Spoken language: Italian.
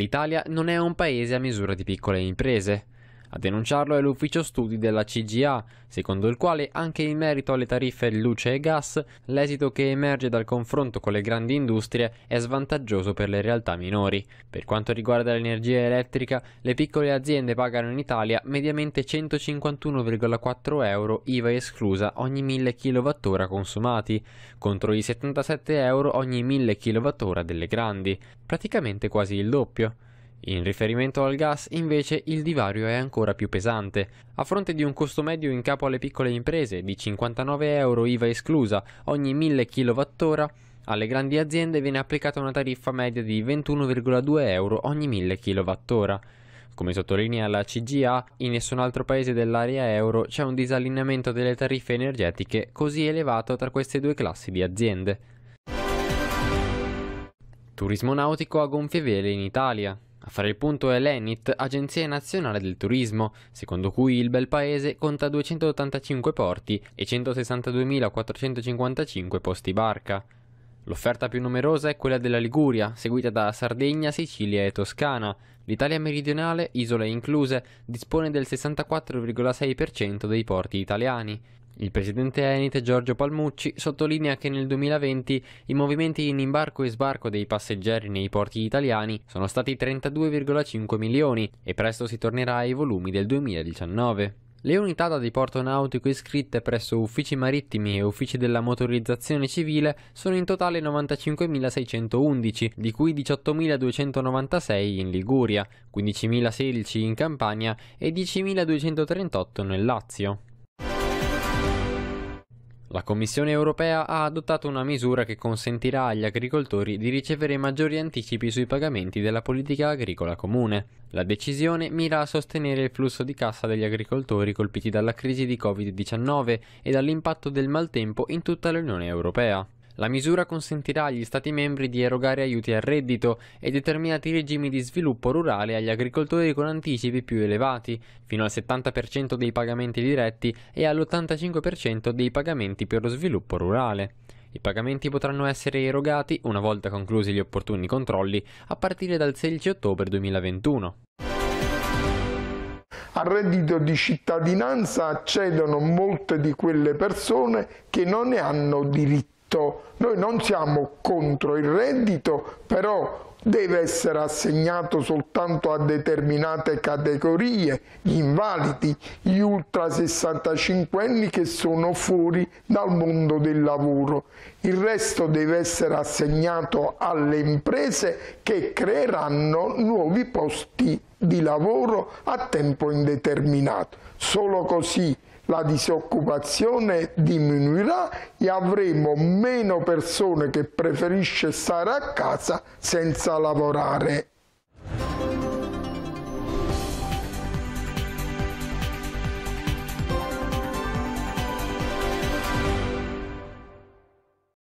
L'Italia non è un paese a misura di piccole imprese. A denunciarlo è l'ufficio studi della CGA, secondo il quale anche in merito alle tariffe luce e gas, l'esito che emerge dal confronto con le grandi industrie è svantaggioso per le realtà minori. Per quanto riguarda l'energia elettrica, le piccole aziende pagano in Italia mediamente 151,4 euro IVA esclusa ogni 1000 kWh consumati, contro i 77 euro ogni 1000 kWh delle grandi, praticamente quasi il doppio. In riferimento al gas, invece, il divario è ancora più pesante. A fronte di un costo medio in capo alle piccole imprese di 59 euro IVA esclusa ogni 1000 kWh, alle grandi aziende viene applicata una tariffa media di 21,2 euro ogni 1000 kWh. Come sottolinea la CGA, in nessun altro paese dell'area euro c'è un disallineamento delle tariffe energetiche così elevato tra queste due classi di aziende. Turismo nautico a gonfie vele in Italia. A fare il punto è l'ENIT, Agenzia Nazionale del Turismo, secondo cui il bel paese conta 285 porti e 162.455 posti barca. L'offerta più numerosa è quella della Liguria, seguita da Sardegna, Sicilia e Toscana. L'Italia meridionale, isole incluse, dispone del 64,6% dei porti italiani. Il presidente Enite Giorgio Palmucci sottolinea che nel 2020 i movimenti in imbarco e sbarco dei passeggeri nei porti italiani sono stati 32,5 milioni e presto si tornerà ai volumi del 2019. Le unità da diporto nautico iscritte presso uffici marittimi e uffici della motorizzazione civile sono in totale 95.611, di cui 18.296 in Liguria, 15.016 in Campania e 10.238 nel Lazio. La Commissione europea ha adottato una misura che consentirà agli agricoltori di ricevere maggiori anticipi sui pagamenti della politica agricola comune. La decisione mira a sostenere il flusso di cassa degli agricoltori colpiti dalla crisi di Covid-19 e dall'impatto del maltempo in tutta l'Unione europea. La misura consentirà agli Stati membri di erogare aiuti al reddito e determinati regimi di sviluppo rurale agli agricoltori con anticipi più elevati, fino al 70% dei pagamenti diretti e all'85% dei pagamenti per lo sviluppo rurale. I pagamenti potranno essere erogati, una volta conclusi gli opportuni controlli, a partire dal 16 ottobre 2021. Al reddito di cittadinanza accedono molte di quelle persone che non ne hanno diritto noi non siamo contro il reddito, però deve essere assegnato soltanto a determinate categorie, gli invalidi, gli ultra 65 anni che sono fuori dal mondo del lavoro. Il resto deve essere assegnato alle imprese che creeranno nuovi posti di lavoro a tempo indeterminato. Solo così la disoccupazione diminuirà e avremo meno persone che preferisce stare a casa senza senza lavorare